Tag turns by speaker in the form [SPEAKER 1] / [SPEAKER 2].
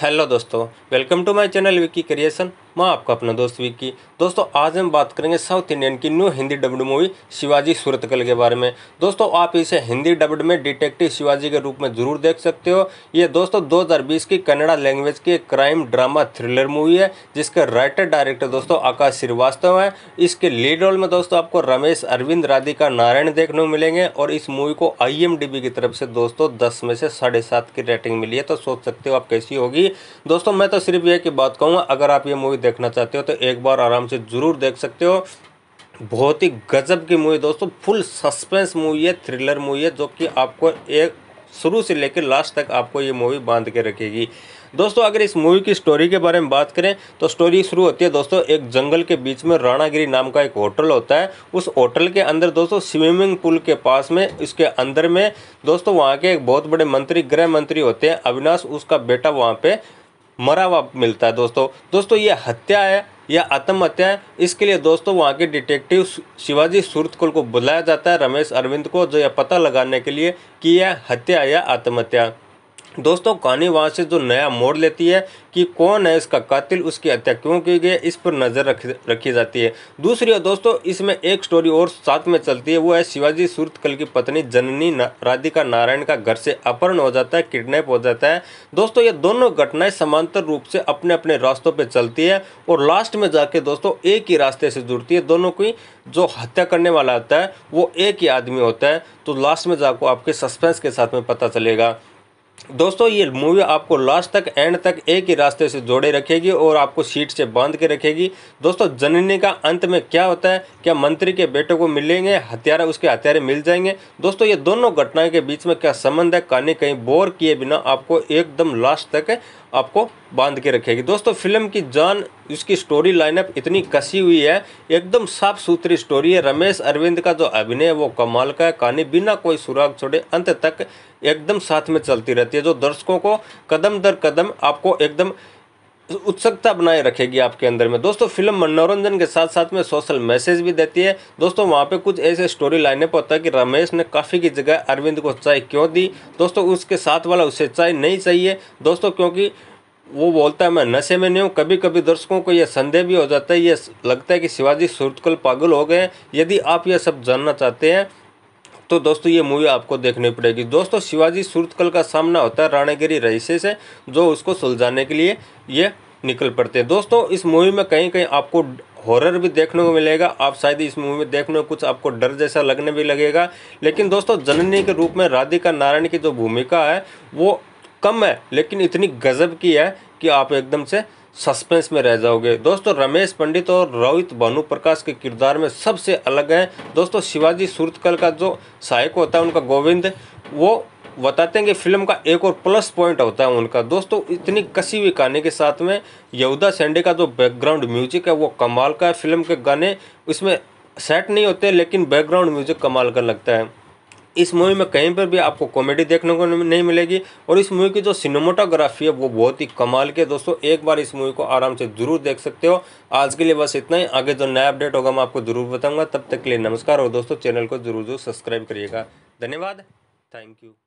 [SPEAKER 1] hello दोस्तों welcome to my channel Vicky creation मैं आपका अपना दोस्त विक्की दोस्तों आज हम बात करेंगे साउथ इंडियन की new Hindi dubbed movie Shivaji Surathkal के बारे में दोस्तों आप इसे हिंदी डब्ड में डिटेक्टिव शिवाजी के रूप में ज़रूर देख सकते हो ये दोस्तों 2020 की कन्नड़ा लैंग्वेज की एक क्राइम ड्रामा थ्रिलर मूवी है जिसके राइटर डायरेक्टर दोस्तों आकाश श्रीवास्तव है इसके लीड रोल में दोस्तों आपको रमेश अरविंद राधिका नारायण देखने को मिलेंगे और इस मूवी को आई की तरफ से दोस्तों दस में से साढ़े की रेटिंग मिली है तो सोच सकते हो आप कैसी होगी दोस्तों मैं तो सिर्फ यह की बात कहूँगा अगर आप ये मूवी देखना चाहते हो तो एक बार आराम से ज़रूर देख सकते हो बहुत ही गजब की मूवी दोस्तों फुल सस्पेंस मूवी है थ्रिलर मूवी है जो कि आपको एक शुरू से लेकर लास्ट तक आपको ये मूवी बांध के रखेगी दोस्तों अगर इस मूवी की स्टोरी के बारे में बात करें तो स्टोरी शुरू होती है दोस्तों एक जंगल के बीच में राणागिरी नाम का एक होटल होता है उस होटल के अंदर दोस्तों स्विमिंग पूल के पास में इसके अंदर में दोस्तों वहाँ के एक बहुत बड़े मंत्री गृह मंत्री होते हैं अविनाश उसका बेटा वहाँ पे मरा हुआ मिलता है दोस्तों दोस्तों ये हत्या है या आत्महत्या है इसके लिए दोस्तों वहाँ के डिटेक्टिव शिवाजी सूरतकुल को बुलाया जाता है रमेश अरविंद को जो यह पता लगाने के लिए कि यह हत्या या आत्महत्या दोस्तों कहानी वहाँ से जो नया मोड़ लेती है कि कौन है इसका कातिल उसकी हत्या क्यों की गई इस पर नज़र रख रखी जाती है दूसरी और दोस्तों इसमें एक स्टोरी और साथ में चलती है वो है शिवाजी कल की पत्नी जननी ना, राधिका नारायण का घर से अपहरण हो जाता है किडनैप हो जाता है दोस्तों ये दोनों घटनाएं समांतर रूप से अपने अपने रास्तों पर चलती है और लास्ट में जाके दोस्तों एक ही रास्ते से जुड़ती है दोनों की जो हत्या करने वाला होता है वो एक ही आदमी होता है तो लास्ट में जाकर आपके सस्पेंस के साथ में पता चलेगा दोस्तों ये मूवी आपको लास्ट तक एंड तक एक ही रास्ते से जोड़े रखेगी और आपको सीट से बांध के रखेगी दोस्तों जननी का अंत में क्या होता है क्या मंत्री के बेटे को मिलेंगे हत्यारा उसके हत्यारे मिल जाएंगे दोस्तों ये दोनों घटनाएं के बीच में क्या संबंध है कहानी कहीं बोर किए बिना आपको एकदम लास्ट तक आपको बांध के रखेगी दोस्तों फिल्म की जान इसकी स्टोरी लाइनअप इतनी कसी हुई है एकदम साफ सुथरी स्टोरी है रमेश अरविंद का जो अभिनय है वो कमाल का है कहानी बिना कोई सुराग छोड़े अंत तक एकदम साथ में चलती रहती है जो दर्शकों को कदम दर कदम आपको एकदम उत्सुकता बनाए रखेगी आपके अंदर में दोस्तों फिल्म मनोरंजन के साथ साथ में सोशल मैसेज भी देती है दोस्तों वहाँ पे कुछ ऐसे स्टोरी लाइनअप होता है कि रमेश ने काफ़ी की जगह अरविंद को चाय क्यों दी दोस्तों उसके साथ वाला उसे चाय नहीं चाहिए दोस्तों क्योंकि वो बोलता है मैं नशे में नहीं हूँ कभी कभी दर्शकों को यह संदेह भी हो जाता है ये लगता है कि शिवाजी सुरतकल पागल हो गए यदि आप यह सब जानना चाहते हैं तो दोस्तों ये मूवी आपको देखनी पड़ेगी दोस्तों शिवाजी सुरतकल का सामना होता है राणागिरी रईसे से जो उसको सुलझाने के लिए ये निकल पड़ते हैं दोस्तों इस मूवी में कहीं कहीं आपको हॉरर भी देखने को मिलेगा आप शायद इस मूवी में देखने को कुछ आपको डर जैसा लगने भी लगेगा लेकिन दोस्तों जननी के रूप में राधिका नारायण की जो भूमिका है वो कम है लेकिन इतनी गजब की है कि आप एकदम से सस्पेंस में रह जाओगे दोस्तों रमेश पंडित और रोहित भानु प्रकाश के किरदार में सबसे अलग हैं दोस्तों शिवाजी सूरतकल का जो सहायक होता है उनका गोविंद वो बताते हैं कि फिल्म का एक और प्लस पॉइंट होता है उनका दोस्तों इतनी कसी हुई कहानी के साथ में यहूदा सेंडे का जो बैकग्राउंड म्यूजिक है वो कमाल का है फिल्म के गाने इसमें सेट नहीं होते लेकिन बैकग्राउंड म्यूजिक कमाल का लगता है इस मूवी में कहीं पर भी आपको कॉमेडी देखने को नहीं मिलेगी और इस मूवी की जो सिनेमाटोग्राफी है वो बहुत ही कमाल की है दोस्तों एक बार इस मूवी को आराम से ज़रूर देख सकते हो आज के लिए बस इतना ही आगे जो नया अपडेट होगा मैं आपको ज़रूर बताऊँगा तब तक के लिए नमस्कार और दोस्तों चैनल को जरूर जरूर सब्सक्राइब करिएगा धन्यवाद थैंक यू